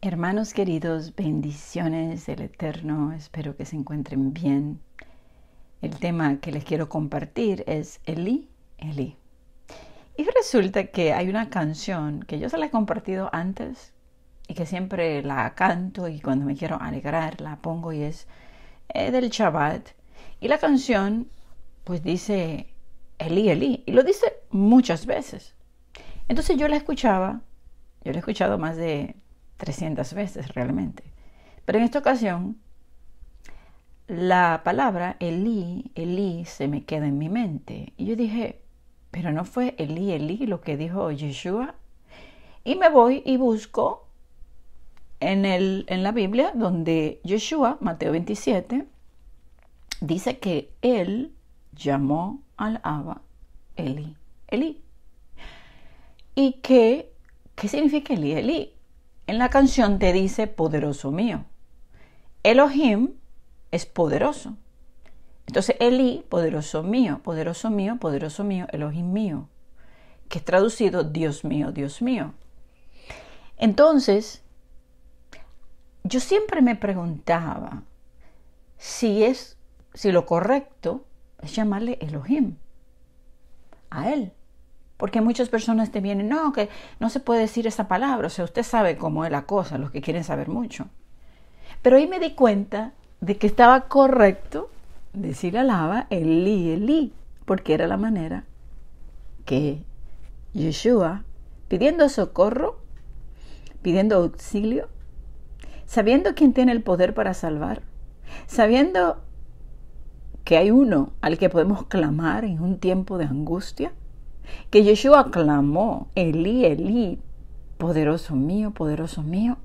Hermanos queridos, bendiciones del Eterno, espero que se encuentren bien. El tema que les quiero compartir es Elí, Elí. Y resulta que hay una canción que yo se la he compartido antes y que siempre la canto y cuando me quiero alegrar la pongo y es eh, del Shabbat. Y la canción pues dice Elí, Elí y lo dice muchas veces. Entonces yo la escuchaba, yo la he escuchado más de 300 veces realmente. Pero en esta ocasión, la palabra Elí, Elí se me queda en mi mente. Y yo dije, pero no fue Elí, Elí lo que dijo Yeshua. Y me voy y busco en, el, en la Biblia donde Yeshua, Mateo 27, dice que él llamó al Abba Elí, Elí. ¿Y que, qué significa Elí, Elí? en la canción te dice, poderoso mío. Elohim es poderoso. Entonces, Eli, poderoso mío, poderoso mío, poderoso mío, Elohim mío, que es traducido Dios mío, Dios mío. Entonces, yo siempre me preguntaba si es, si lo correcto es llamarle Elohim a él. Porque muchas personas te vienen, no, que no se puede decir esa palabra, o sea, usted sabe cómo es la cosa, los que quieren saber mucho. Pero ahí me di cuenta de que estaba correcto decir alaba el Eli, porque era la manera que Yeshua, pidiendo socorro, pidiendo auxilio, sabiendo quién tiene el poder para salvar, sabiendo que hay uno al que podemos clamar en un tiempo de angustia, que Yeshua clamó, Elí, Elí, poderoso mío, poderoso mío.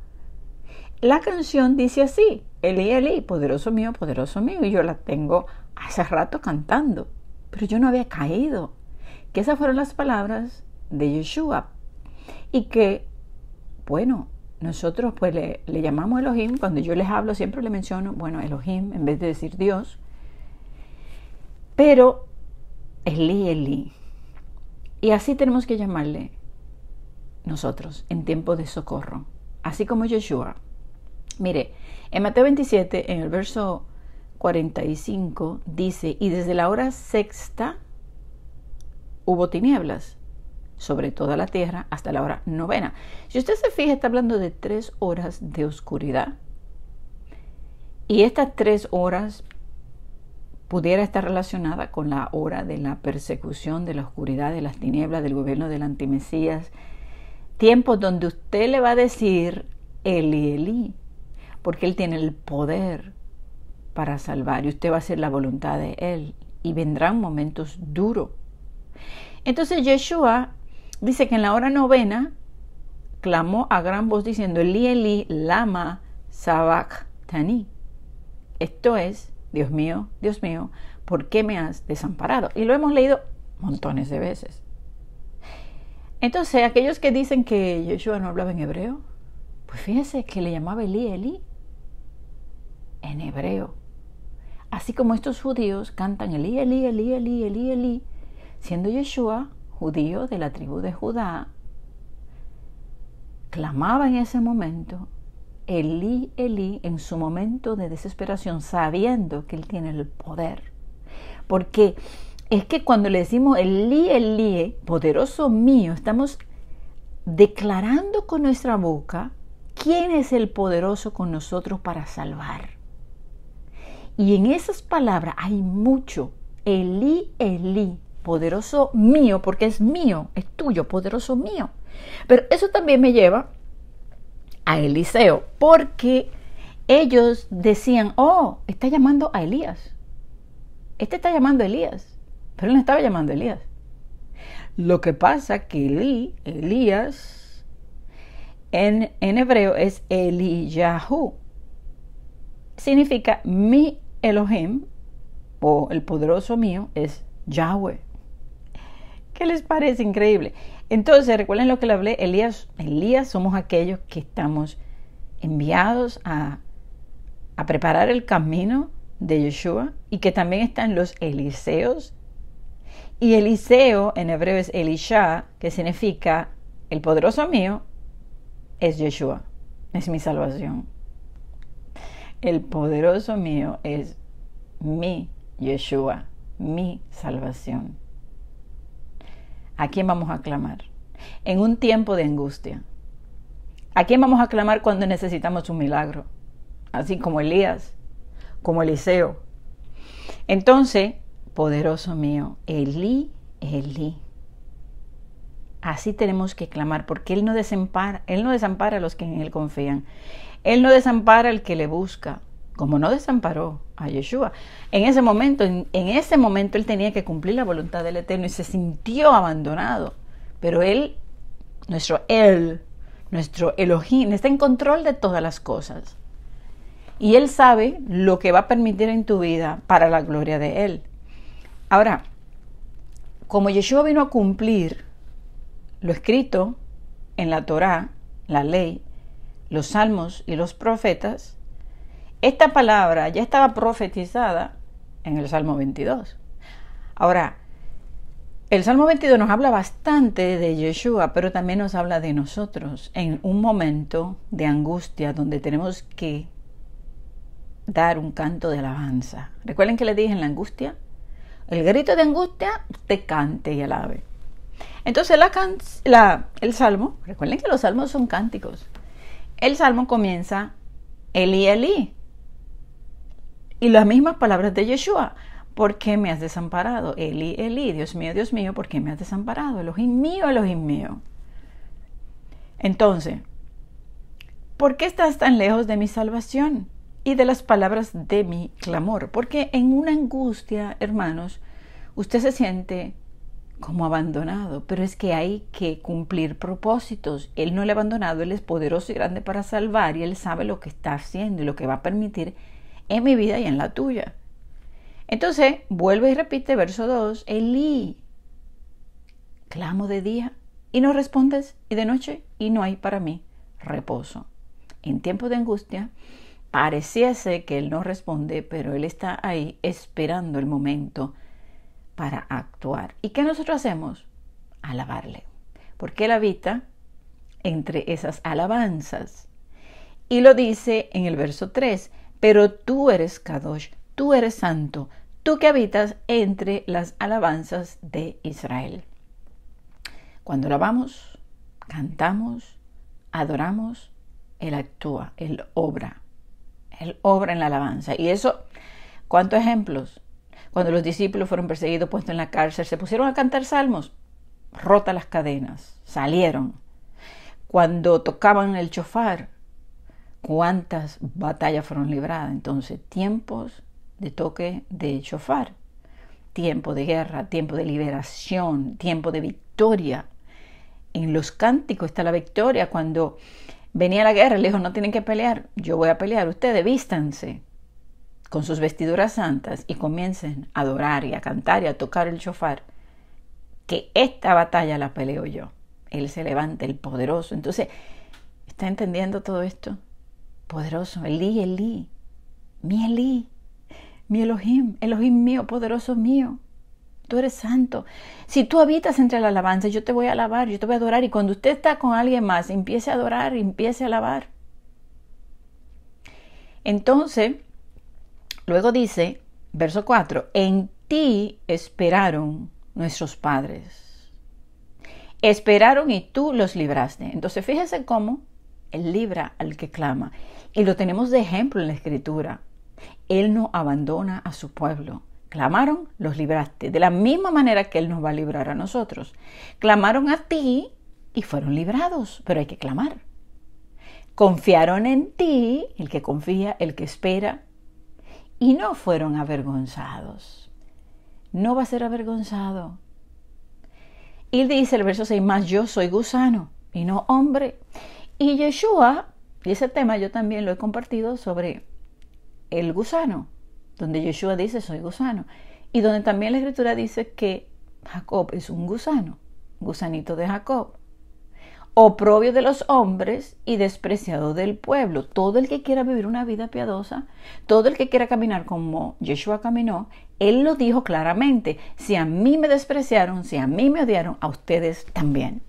La canción dice así, Elí, Elí, poderoso mío, poderoso mío, y yo la tengo hace rato cantando, pero yo no había caído. Que esas fueron las palabras de Yeshua. Y que, bueno, nosotros pues le, le, llamamos Elohim, cuando yo les hablo siempre le menciono, bueno, Elohim en vez de decir Dios, pero Eli, Eli, y así tenemos que llamarle nosotros en tiempo de socorro, así como Yeshua. Mire, en Mateo 27, en el verso 45, dice, y desde la hora sexta hubo tinieblas sobre toda la tierra hasta la hora novena. Si usted se fija, está hablando de tres horas de oscuridad. Y estas tres horas pudiera estar relacionada con la hora de la persecución, de la oscuridad, de las tinieblas, del gobierno del antimesías. Tiempos donde usted le va a decir Eli, Eli, porque Él tiene el poder para salvar y usted va a hacer la voluntad de Él y vendrán momentos duros. Entonces Yeshua dice que en la hora novena clamó a gran voz diciendo Eli, Eli, lama sabachthani. Esto es, Dios mío, Dios mío, ¿por qué me has desamparado? Y lo hemos leído montones de veces. Entonces, aquellos que dicen que Yeshua no hablaba en hebreo, pues fíjense que le llamaba Elí, Elí, en hebreo. Así como estos judíos cantan Elí, Elí, Elí, Elí, Elí, Elí, siendo Yeshua judío de la tribu de Judá, clamaba en ese momento Elí, Elí, en su momento de desesperación, sabiendo que él tiene el poder. Porque es que cuando le decimos Elí, Elí, poderoso mío, estamos declarando con nuestra boca quién es el poderoso con nosotros para salvar. Y en esas palabras hay mucho. Elí, Elí, poderoso mío, porque es mío, es tuyo, poderoso mío. Pero eso también me lleva a Eliseo, porque ellos decían, oh, está llamando a Elías. Este está llamando a Elías, pero él no estaba llamando a Elías. Lo que pasa que Elías, en, en hebreo es Eliyahu. Significa mi Elohim, o el poderoso mío, es Yahweh. ¿Qué les parece? Increíble. Entonces, recuerden lo que le hablé, Elías, Elías somos aquellos que estamos enviados a, a preparar el camino de Yeshua y que también están los Eliseos. Y Eliseo en hebreo es Elisha, que significa el poderoso mío es Yeshua, es mi salvación. El poderoso mío es mi Yeshua, mi salvación. ¿A quién vamos a clamar? En un tiempo de angustia. ¿A quién vamos a clamar cuando necesitamos un milagro? Así como Elías, como Eliseo. Entonces, poderoso mío, Elí, Elí. Así tenemos que clamar, porque Él no desampara, Él no desampara a los que en Él confían. Él no desampara al que le busca como no desamparó a Yeshua, en ese momento, en, ese momento él tenía que cumplir la voluntad del Eterno y se sintió abandonado. Pero él, nuestro él, nuestro Elohim, está en control de todas las cosas. Y él sabe lo que va a permitir en tu vida para la gloria de él. Ahora, como Yeshua vino a cumplir lo escrito en la Torá, la ley, los salmos y los profetas, esta palabra ya estaba profetizada en el Salmo 22. Ahora, el Salmo 22 nos habla bastante de Yeshua, pero también nos habla de nosotros en un momento de angustia donde tenemos que dar un canto de alabanza. Recuerden que le dije en la angustia, el grito de angustia, te cante y alabe. Entonces el salmo, recuerden que los salmos son cánticos. El salmo comienza elí, elí. Y las mismas palabras de Yeshua. ¿Por qué me has desamparado? Eli, Eli, Dios mío, Dios mío, ¿por qué me has desamparado? Elohim mío, Elohim mío. Entonces, ¿por qué estás tan lejos de mi salvación y de las palabras de mi clamor? Porque en una angustia, hermanos, usted se siente como abandonado, pero es que hay que cumplir propósitos. Él no le ha abandonado, él es poderoso y grande para salvar y él sabe lo que está haciendo y lo que va a permitir en mi vida y en la tuya. Entonces, vuelve y repite verso 2, Elí, clamo de día y no respondes, y de noche y no hay para mí reposo. En tiempo de angustia, pareciese que él no responde, pero él está ahí esperando el momento para actuar. ¿Y qué nosotros hacemos? Alabarle, porque él habita entre esas alabanzas. Y lo dice en el verso 3, pero tú eres Kadosh, tú eres santo, tú que habitas entre las alabanzas de Israel. Cuando alabamos, cantamos, adoramos, Él actúa, Él obra, Él obra en la alabanza. Y eso, ¿cuántos ejemplos? Cuando los discípulos fueron perseguidos, puestos en la cárcel, se pusieron a cantar salmos, rota las cadenas, salieron. Cuando tocaban el chofar, cuántas batallas fueron libradas. Entonces, tiempos de toque de chofar, tiempo de guerra, tiempo de liberación, tiempo de victoria. En los cánticos está la victoria. Cuando venía la guerra, le dijo, no tienen que pelear, yo voy a pelear, ustedes vístanse con sus vestiduras santas y comiencen a adorar y a cantar y a tocar el chofar, que esta batalla la peleo yo. Él se levanta, el poderoso. Entonces, ¿está entendiendo todo esto? poderoso, Elí, Elí, mi Elí, mi Elohim, Elohim mío, poderoso mío. Tú eres santo. Si tú habitas entre la alabanza, yo te voy a alabar, yo te voy a adorar. Y cuando usted está con alguien más, empiece a adorar, empiece a alabar. Entonces, luego dice, verso 4, en ti esperaron nuestros padres. Esperaron y tú los libraste. Entonces, fíjese cómo él libra al que clama. Y lo tenemos de ejemplo en la Escritura. Él no abandona a su pueblo. Clamaron, los libraste, de la misma manera que Él nos va a librar a nosotros. Clamaron a ti y fueron librados, pero hay que clamar. Confiaron en ti, el que confía, el que espera, y no fueron avergonzados. No va a ser avergonzado. Y dice el verso 6, más yo soy gusano y no hombre, y Yeshua, y ese tema yo también lo he compartido sobre el gusano, donde Yeshua dice soy gusano, y donde también la escritura dice que Jacob es un gusano, gusanito de Jacob, oprobio de los hombres y despreciado del pueblo. Todo el que quiera vivir una vida piadosa, todo el que quiera caminar como Yeshua caminó, él lo dijo claramente, si a mí me despreciaron, si a mí me odiaron, a ustedes también.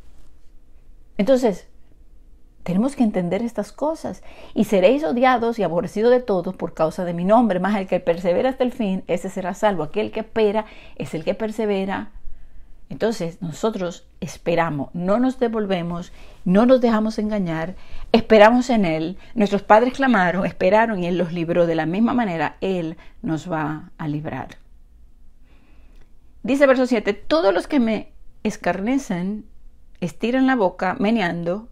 Entonces, tenemos que entender estas cosas. Y seréis odiados y aborrecidos de todos por causa de mi nombre. Más el que persevera hasta el fin, ese será salvo. Aquel que espera es el que persevera. Entonces nosotros esperamos, no nos devolvemos, no nos dejamos engañar, esperamos en Él. Nuestros padres clamaron, esperaron y Él los libró. De la misma manera, Él nos va a librar. Dice verso 7, todos los que me escarnecen estiran la boca meneando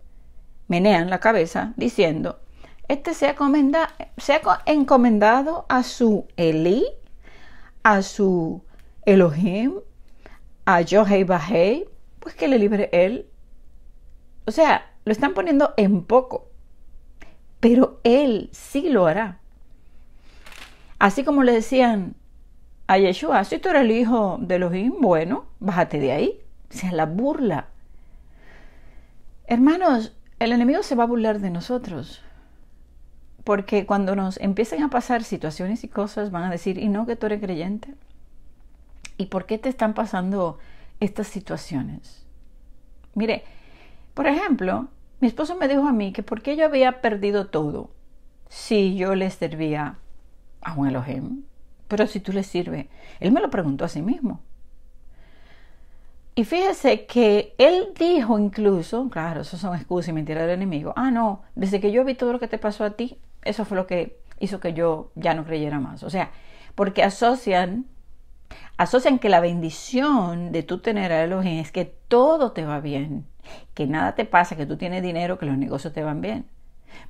menean la cabeza diciendo, este se ha, encomendado a su Eli a su Elohim, a Yohei Bahei, pues que le libre él. O sea, lo están poniendo en poco, pero él sí lo hará. Así como le decían a Yeshua, si tú eres el hijo de Elohim, bueno, bájate de ahí. sea, la burla. Hermanos, el enemigo se va a burlar de nosotros. Porque cuando nos empiecen a pasar situaciones y cosas, van a decir, y no que tú eres creyente. ¿Y por qué te están pasando estas situaciones? Mire, por ejemplo, mi esposo me dijo a mí que por qué yo había perdido todo si yo le servía a un Elohim. Pero si tú le sirves. Él me lo preguntó a sí mismo. Y fíjese que él dijo incluso, claro, eso son excusas y mentiras del enemigo. Ah, no, desde que yo vi todo lo que te pasó a ti, eso fue lo que hizo que yo ya no creyera más. O sea, porque asocian, asocian que la bendición de tú tener a Elohim es que todo te va bien, que nada te pasa, que tú tienes dinero, que los negocios te van bien.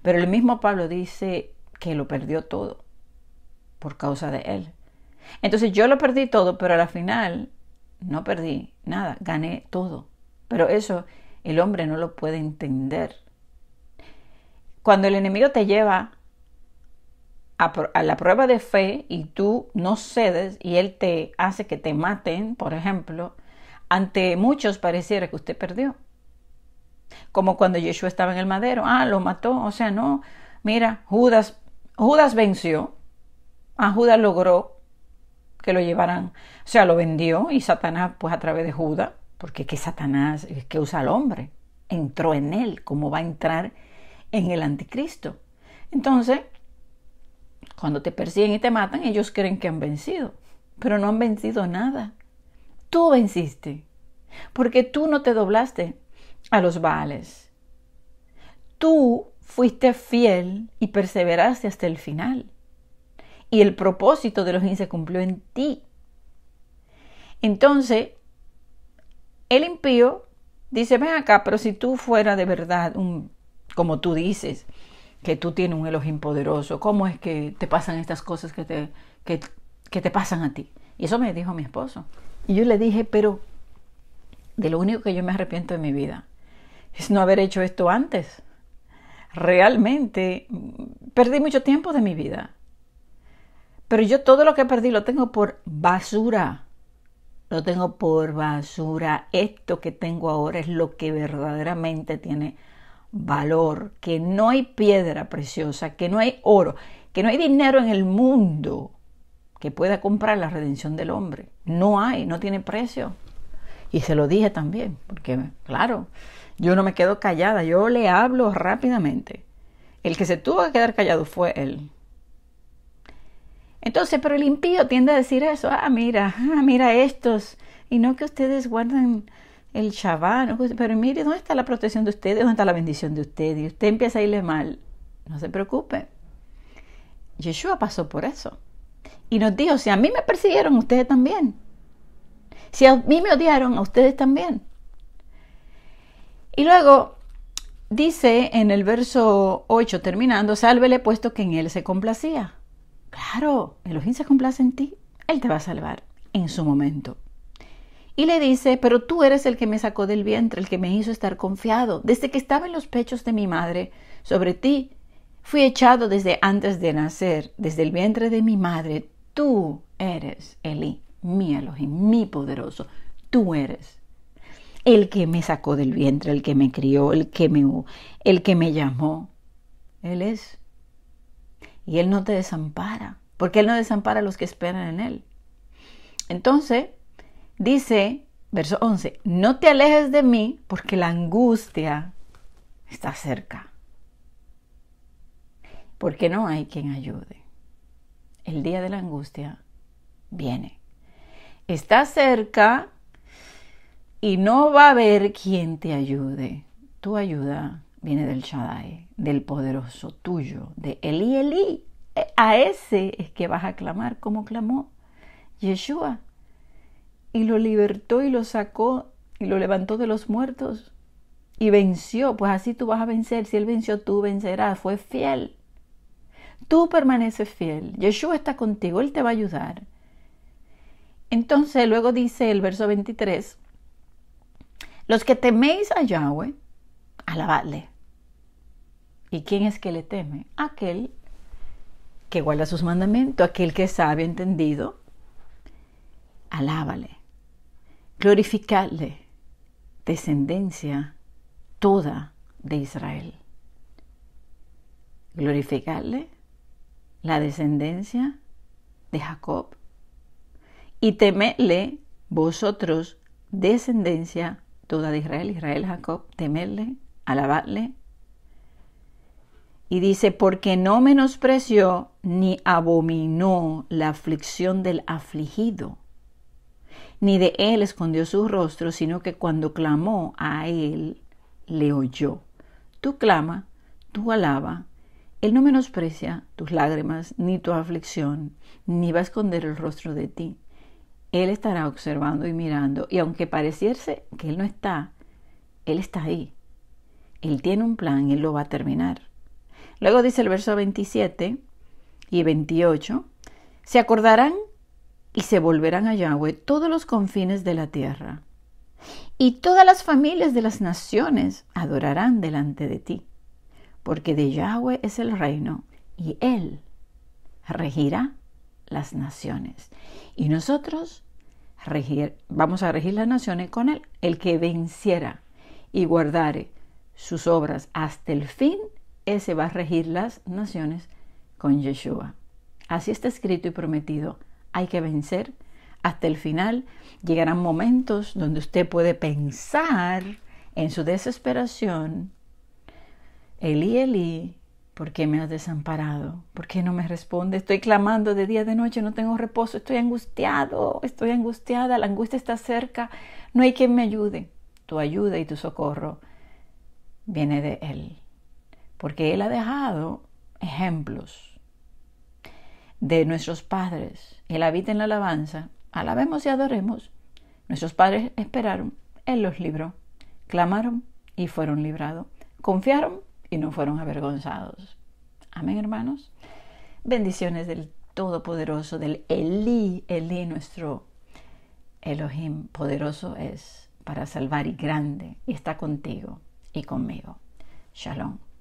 Pero el mismo Pablo dice que lo perdió todo por causa de él. Entonces yo lo perdí todo, pero al final no perdí nada, gané todo. Pero eso el hombre no lo puede entender. Cuando el enemigo te lleva a, la prueba de fe y tú no cedes y él te hace que te maten, por ejemplo, ante muchos pareciera que usted perdió. Como cuando Yeshua estaba en el madero, ah, lo mató, o sea, no, mira, Judas, Judas venció, a ah, Judas logró que lo llevaran, o sea, lo vendió y Satanás, pues a través de Judas, porque que Satanás que usa al hombre, entró en él, como va a entrar en el anticristo. Entonces, cuando te persiguen y te matan, ellos creen que han vencido, pero no han vencido nada. Tú venciste, porque tú no te doblaste a los vales. Tú fuiste fiel y perseveraste hasta el final y el propósito de los se cumplió en ti. Entonces, el impío dice, ven acá, pero si tú fuera de verdad un, como tú dices, que tú tienes un Elohim poderoso, ¿cómo es que te pasan estas cosas que te, que, que te pasan a ti? Y eso me dijo mi esposo. Y yo le dije, pero de lo único que yo me arrepiento de mi vida es no haber hecho esto antes. Realmente mm, perdí mucho tiempo de mi vida. Pero yo todo lo que perdí lo tengo por basura. Lo tengo por basura. Esto que tengo ahora es lo que verdaderamente tiene valor. Que no hay piedra preciosa, que no hay oro, que no hay dinero en el mundo que pueda comprar la redención del hombre. No hay, no tiene precio. Y se lo dije también, porque claro, yo no me quedo callada, yo le hablo rápidamente. El que se tuvo que quedar callado fue él. Entonces, pero el impío tiende a decir eso, ah, mira, ah, mira estos, y no que ustedes guarden el Shabbat, pues, pero mire, ¿dónde está la protección de ustedes? ¿Dónde está la bendición de ustedes? Y usted empieza a irle mal, no se preocupe. Yeshua pasó por eso. Y nos dijo, si a mí me persiguieron, ustedes también. Si a mí me odiaron, a ustedes también. Y luego dice en el verso 8, terminando, sálvele puesto que en él se complacía. Claro, Elohim se complace en ti, Él te va a salvar en su momento. Y le dice, pero tú eres el que me sacó del vientre, el que me hizo estar confiado. Desde que estaba en los pechos de mi madre, sobre ti fui echado desde antes de nacer, desde el vientre de mi madre. Tú eres Elí, mi Elohim, mi poderoso. Tú eres el que me sacó del vientre, el que me crió, el que me, el que me llamó. Él es y Él no te desampara, porque Él no desampara a los que esperan en Él. Entonces, dice, verso 11, no te alejes de mí porque la angustia está cerca, porque no hay quien ayude. El día de la angustia viene. Está cerca y no va a haber quien te ayude. Tu ayuda viene del Shaddai, del poderoso tuyo, de Eli Eli. Eh, a ese es que vas a clamar como clamó Yeshua. Y lo libertó y lo sacó y lo levantó de los muertos y venció. Pues así tú vas a vencer. Si él venció, tú vencerás. Fue fiel. Tú permaneces fiel. Yeshua está contigo. Él te va a ayudar. Entonces luego dice el verso 23, los que teméis a Yahweh, alabadle. ¿Y quién es que le teme? Aquel que guarda sus mandamientos, aquel que sabe, entendido. Alábale, glorificadle, descendencia toda de Israel. Glorificadle la descendencia de Jacob. Y temedle vosotros, descendencia toda de Israel, Israel, Jacob, temedle, alabadle, y dice, porque no menospreció ni abominó la aflicción del afligido, ni de él escondió su rostro, sino que cuando clamó a él, le oyó. Tú clama, tú alaba, él no menosprecia tus lágrimas ni tu aflicción, ni va a esconder el rostro de ti. Él estará observando y mirando, y aunque pareciese que Él no está, Él está ahí. Él tiene un plan Él lo va a terminar. Luego dice el verso 27 y 28, se acordarán y se volverán a Yahweh todos los confines de la tierra, y todas las familias de las naciones adorarán delante de ti, porque de Yahweh es el reino, y Él regirá las naciones. Y nosotros vamos a regir las naciones con Él, el que venciera y guardare sus obras hasta el fin, ese va a regir las naciones con Yeshua. Así está escrito y prometido. Hay que vencer hasta el final. Llegarán momentos donde usted puede pensar en su desesperación, Eli, Eli, ¿por qué me has desamparado? ¿Por qué no me responde? Estoy clamando de día de noche, no tengo reposo, estoy angustiado, estoy angustiada, la angustia está cerca, no hay quien me ayude. Tu ayuda y tu socorro viene de Él porque Él ha dejado ejemplos de nuestros padres. Él habita en la alabanza. Alabemos y adoremos. Nuestros padres esperaron, Él los libró, clamaron y fueron librados, confiaron y no fueron avergonzados. Amén, hermanos. Bendiciones del Todopoderoso, del Elí, Elí, nuestro Elohim poderoso es para salvar y grande, y está contigo y conmigo. Shalom.